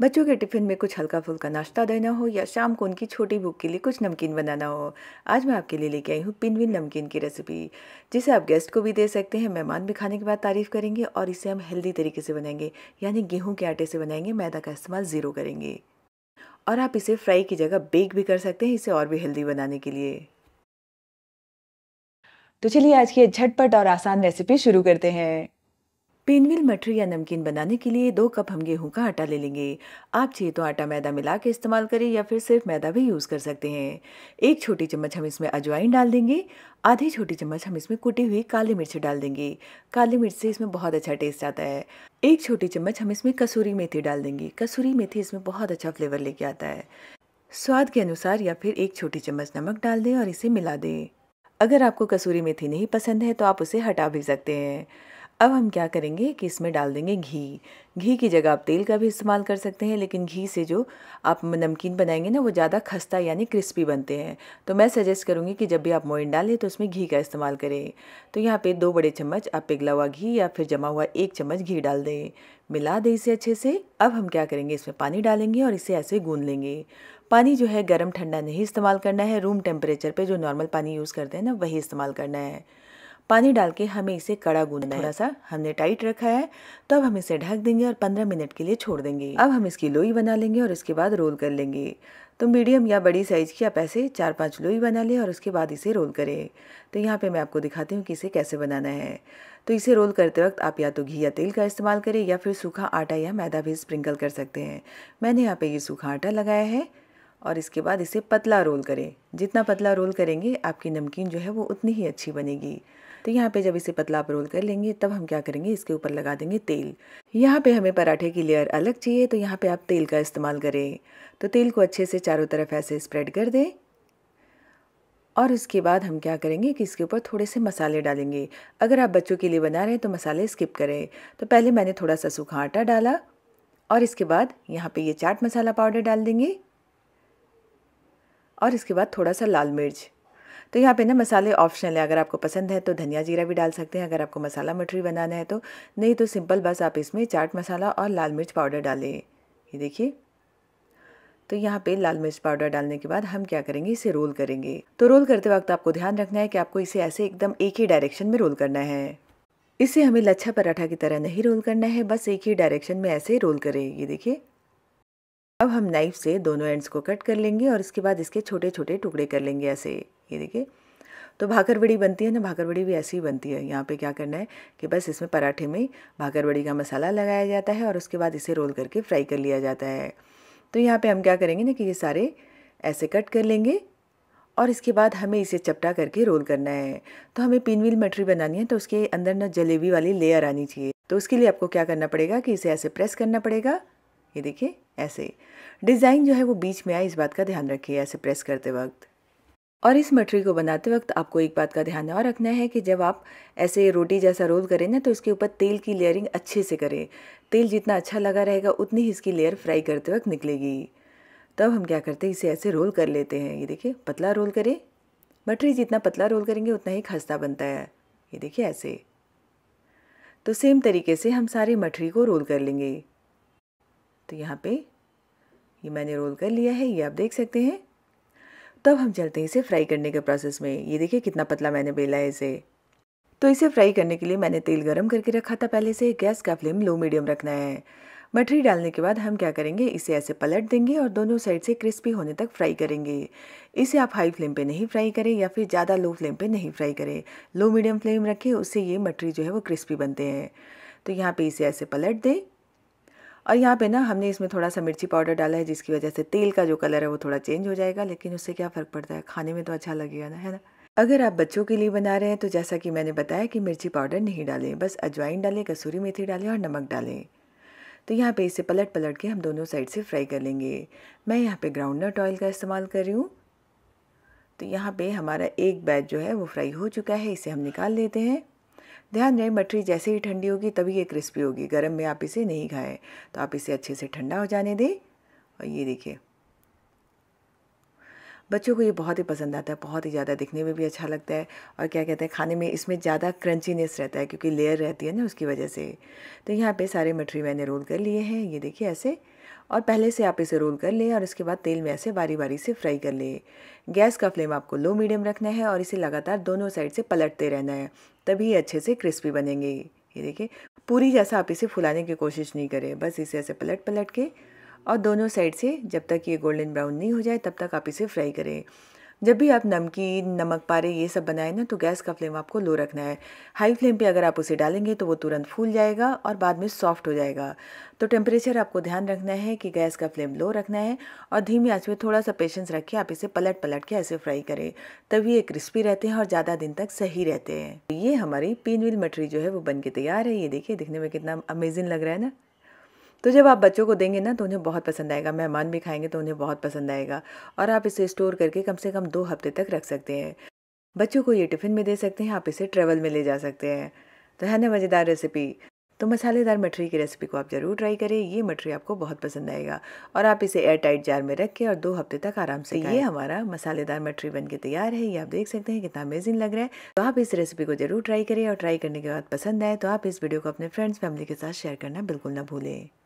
बच्चों के टिफ़िन में कुछ हल्का फुल्का नाश्ता देना हो या शाम को उनकी छोटी भूख के लिए कुछ नमकीन बनाना हो आज मैं आपके लिए लेके आई हूँ पिनविन नमकीन की रेसिपी जिसे आप गेस्ट को भी दे सकते हैं मेहमान भी खाने के बाद तारीफ़ करेंगे और इसे हम हेल्दी तरीके से बनाएंगे यानी गेहूँ के आटे से बनाएंगे मैदा का इस्तेमाल ज़ीरो करेंगे और आप इसे फ्राई की जगह बेक भी कर सकते हैं इसे और भी हेल्दी बनाने के लिए तो चलिए आज की झटपट और आसान रेसिपी शुरू करते हैं पेनविल मठरी या नमकीन बनाने के लिए दो कप हम गेहूं का आटा ले लेंगे आप चाहिए तो आटा मैदा मिला के इस्तेमाल करें या फिर सिर्फ मैदा भी यूज़ कर सकते हैं एक छोटी चम्मच हम इसमें अजवाइन डाल देंगे आधी छोटी चम्मच हम इसमें कुटी हुई काली मिर्च डाल देंगे काली मिर्च से इसमें बहुत अच्छा टेस्ट आता है एक छोटी चम्मच हम इसमें कसूरी मेथी डाल देंगे कसूरी मेथी इसमें बहुत अच्छा फ्लेवर लेके आता है स्वाद के अनुसार या फिर एक छोटी चम्मच नमक डाल दें और इसे मिला दें अगर आपको कसूरी मेथी नहीं पसंद है तो आप उसे हटा भी सकते हैं अब हम क्या करेंगे कि इसमें डाल देंगे घी घी की जगह आप तेल का भी इस्तेमाल कर सकते हैं लेकिन घी से जो आप नमकीन बनाएंगे ना वो ज़्यादा खस्ता यानी क्रिस्पी बनते हैं तो मैं सजेस्ट करूँगी कि जब भी आप मोइन डालें तो उसमें घी का इस्तेमाल करें तो यहाँ पे दो बड़े चम्मच आप पिघला हुआ घी या फिर जमा हुआ एक चम्मच घी डाल दें मिला दें इसे अच्छे से अब हम क्या करेंगे इसमें पानी डालेंगे और इसे ऐसे गून लेंगे पानी जो है गर्म ठंडा नहीं इस्तेमाल करना है रूम टेम्परेचर पर जो नॉर्मल पानी यूज़ करते हैं ना वही इस्तेमाल करना है पानी डाल के हमें इसे कड़ा गूंदना है थोड़ा सा हमने टाइट रखा है तो अब हम इसे ढक देंगे और पंद्रह मिनट के लिए छोड़ देंगे अब हम इसकी लोई बना लेंगे और इसके बाद रोल कर लेंगे तो मीडियम या बड़ी साइज़ की आप ऐसे चार पाँच लोई बना लें और उसके बाद इसे रोल करें तो यहाँ पे मैं आपको दिखाती हूँ कि इसे कैसे बनाना है तो इसे रोल करते वक्त आप या तो घी या तेल का इस्तेमाल करें या फिर सूखा आटा या मैदा भी स्प्रिंकल कर सकते हैं मैंने यहाँ पे ये सूखा आटा लगाया है और इसके बाद इसे पतला रोल करें जितना पतला रोल करेंगे आपकी नमकीन जो है वो उतनी ही अच्छी बनेगी तो यहाँ पे जब इसे पतला आप रोल कर लेंगे तब हम क्या करेंगे इसके ऊपर लगा देंगे तेल यहाँ पे हमें पराठे की लेयर अलग चाहिए तो यहाँ पे आप तेल का इस्तेमाल करें तो तेल को अच्छे से चारों तरफ ऐसे स्प्रेड कर दें और उसके बाद हम क्या करेंगे कि इसके ऊपर थोड़े से मसाले डालेंगे अगर आप बच्चों के लिए बना रहे हैं तो मसाले स्किप करें तो पहले मैंने थोड़ा सा सूखा आटा डाला और इसके बाद यहाँ पर ये चाट मसाला पाउडर डाल देंगे और इसके बाद थोड़ा सा लाल मिर्च तो यहाँ पे ना मसाले ऑप्शनल है अगर आपको पसंद है तो धनिया जीरा भी डाल सकते हैं अगर आपको मसाला मटरी बनाना है तो नहीं तो सिंपल बस आप इसमें चाट मसाला और लाल मिर्च पाउडर डालें ये देखिए तो यहाँ पे लाल मिर्च पाउडर डालने के बाद हम क्या करेंगे इसे रोल करेंगे तो रोल करते वक्त आपको ध्यान रखना है कि आपको इसे ऐसे एकदम एक ही डायरेक्शन में रोल करना है इसे हमें लच्छा पराठा की तरह नहीं रोल करना है बस एक ही डायरेक्शन में ऐसे रोल करें ये देखिए अब हम नाइफ से दोनों एंड्स को कट कर लेंगे और इसके बाद इसके छोटे छोटे टुकड़े कर लेंगे ऐसे ये देखिए तो भाकर बड़ी बनती है ना भाकर बड़ी भी ऐसी ही बनती है यहाँ पे क्या करना है कि बस इसमें पराठे में भाकर बड़ी का मसाला लगाया जाता है और उसके बाद इसे रोल करके फ्राई कर लिया जाता है तो यहाँ पे हम क्या करेंगे ना कि ये सारे ऐसे कट कर लेंगे और इसके बाद हमें इसे चपटा करके रोल करना है तो हमें पिन व्हील मटरी बनानी है तो उसके अंदर ना जलेबी वाली लेयर आनी चाहिए तो उसके लिए आपको क्या करना पड़ेगा कि इसे ऐसे प्रेस करना पड़ेगा ये देखिए ऐसे डिज़ाइन जो है वो बीच में आए इस बात का ध्यान रखिए ऐसे प्रेस करते वक्त और इस मटरी को बनाते वक्त आपको एक बात का ध्यान और रखना है कि जब आप ऐसे रोटी जैसा रोल करें ना तो इसके ऊपर तेल की लेयरिंग अच्छे से करें तेल जितना अच्छा लगा रहेगा उतनी ही इसकी लेयर फ्राई करते वक्त निकलेगी तब हम क्या करते हैं इसे ऐसे रोल कर लेते हैं ये देखिए पतला रोल करें मटरी जितना पतला रोल करेंगे उतना ही खस्ता बनता है ये देखिए ऐसे तो सेम तरीके से हम सारे मटरी को रोल कर लेंगे तो यहाँ पे ये मैंने रोल कर लिया है ये आप देख सकते हैं तब हम चलते हैं इसे फ्राई करने के प्रोसेस में ये देखिए कितना पतला मैंने बेला है इसे तो इसे फ्राई करने के लिए मैंने तेल गरम करके रखा था पहले से गैस का फ्लेम लो मीडियम रखना है मठरी डालने के बाद हम क्या करेंगे इसे ऐसे पलट देंगे और दोनों साइड से क्रिस्पी होने तक फ्राई करेंगे इसे आप हाई फ्लेम पे नहीं फ्राई करें या फिर ज़्यादा लो फ्लेम पे नहीं फ्राई करें लो मीडियम फ्लेम रखें उससे ये मठरी जो है वो क्रिस्पी बनते हैं तो यहाँ पे इसे ऐसे पलट दें और यहाँ पे ना हमने इसमें थोड़ा सा मिर्ची पाउडर डाला है जिसकी वजह से तेल का जो कलर है वो थोड़ा चेंज हो जाएगा लेकिन उससे क्या फ़र्क पड़ता है खाने में तो अच्छा लगेगा ना है ना अगर आप बच्चों के लिए बना रहे हैं तो जैसा कि मैंने बताया कि मिर्ची पाउडर नहीं डालें बस अजवाइन डालें कसूरी मेथी डालें और नमक डालें तो यहाँ पे इसे पलट पलट के हम दोनों साइड से फ्राई कर लेंगे मैं यहाँ पे ग्राउंड नट ऑयल का इस्तेमाल कर रही हूँ तो यहाँ पे हमारा एक बैच जो है वो फ्राई हो चुका है इसे हम निकाल लेते हैं ध्यान रहे मटरी जैसे ही ठंडी होगी तभी ये क्रिस्पी होगी गर्म में आप इसे नहीं खाएँ तो आप इसे अच्छे से ठंडा हो जाने दें और ये देखिए बच्चों को ये बहुत ही पसंद आता है बहुत ही ज़्यादा दिखने में भी अच्छा लगता है और क्या कहते हैं खाने में इसमें ज़्यादा क्रंचीनेस रहता है क्योंकि लेयर रहती है ना उसकी वजह से तो यहाँ पे सारे मटरी मैंने रोल कर लिए हैं ये देखिए ऐसे और पहले से आप इसे रोल कर लें और इसके बाद तेल में ऐसे बारी बारी से फ्राई कर लें गैस का फ्लेम आपको लो मीडियम रखना है और इसे लगातार दोनों साइड से पलटते रहना है तभी अच्छे से क्रिस्पी बनेंगे ये देखिए पूरी जैसा आप इसे फुलाने की कोशिश नहीं करें बस इसे ऐसे पलट पलट के और दोनों साइड से जब तक ये गोल्डन ब्राउन नहीं हो जाए तब तक आप इसे फ्राई करें जब भी आप नमकीन नमक पारे ये सब बनाएं ना तो गैस का फ्लेम आपको लो रखना है हाई फ्लेम पे अगर आप उसे डालेंगे तो वो तुरंत फूल जाएगा और बाद में सॉफ्ट हो जाएगा तो टेम्परेचर आपको ध्यान रखना है कि गैस का फ्लेम लो रखना है और धीमी आंच में थोड़ा सा पेशेंस रख के आप इसे पलट पलट के ऐसे फ्राई करें तभी ये क्रिस्पी रहते हैं और ज़्यादा दिन तक सही रहते हैं ये हमारी पीनविल मटरी जो है वो बन के तैयार है ये देखिए दिखने में कितना अमेजिंग लग रहा है ना तो जब आप बच्चों को देंगे ना तो उन्हें बहुत पसंद आएगा मेहमान भी खाएंगे तो उन्हें बहुत पसंद आएगा और आप इसे स्टोर करके कम से कम दो हफ्ते तक रख सकते हैं बच्चों को ये टिफ़िन में दे सकते हैं आप इसे ट्रेवल में ले जा सकते हैं तो है ना मज़ेदार रेसिपी तो मसालेदार मठरी की रेसिपी को आप ज़रूर ट्राई करें ये मठरी आपको बहुत पसंद आएगा और आप इसे एयर टाइट जार में रख के और दो हफ्ते तक आराम से ये हमारा मसालेदार मठरी बन के तैयार है ये आप देख सकते हैं कितना अमेजिंग लग रहा है तो आप इस रेसिपी को ज़रूर ट्राई करें और ट्राई करने के बाद पसंद आए तो आप इस वीडियो को अपने फ्रेंड्स फैमिली के साथ शेयर करना बिल्कुल ना भूलें